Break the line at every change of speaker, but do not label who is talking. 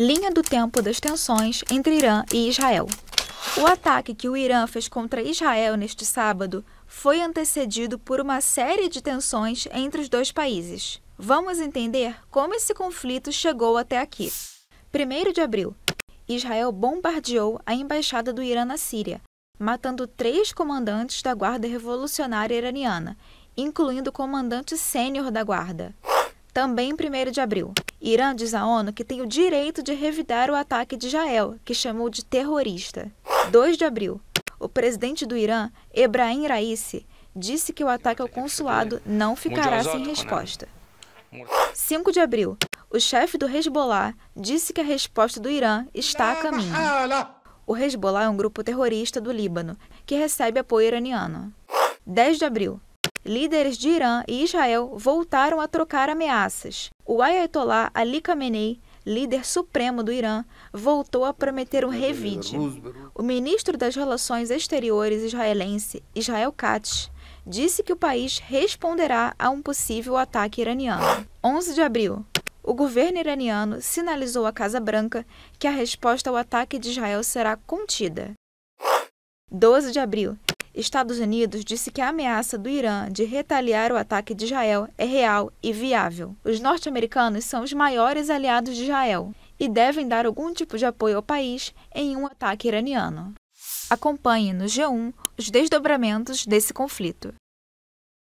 Linha do tempo das tensões entre Irã e Israel. O ataque que o Irã fez contra Israel neste sábado foi antecedido por uma série de tensões entre os dois países. Vamos entender como esse conflito chegou até aqui. 1 de abril, Israel bombardeou a embaixada do Irã na Síria, matando três comandantes da Guarda Revolucionária Iraniana, incluindo o comandante sênior da Guarda. Também 1 de abril, Irã diz à ONU que tem o direito de revidar o ataque de Israel, que chamou de terrorista. 2 de abril, o presidente do Irã, Ebrahim Raisi, disse que o ataque ao consulado não ficará sem resposta. 5 de abril, o chefe do Hezbollah disse que a resposta do Irã está a caminho. O Hezbollah é um grupo terrorista do Líbano que recebe apoio iraniano. 10 de abril, líderes de Irã e Israel voltaram a trocar ameaças. O Ayatollah Ali Khamenei, líder supremo do Irã, voltou a prometer um revide. O ministro das Relações Exteriores israelense, Israel Katz, disse que o país responderá a um possível ataque iraniano. 11 de abril. O governo iraniano sinalizou à Casa Branca que a resposta ao ataque de Israel será contida. 12 de abril, Estados Unidos disse que a ameaça do Irã de retaliar o ataque de Israel é real e viável. Os norte-americanos são os maiores aliados de Israel e devem dar algum tipo de apoio ao país em um ataque iraniano. Acompanhe no G1 os desdobramentos desse conflito.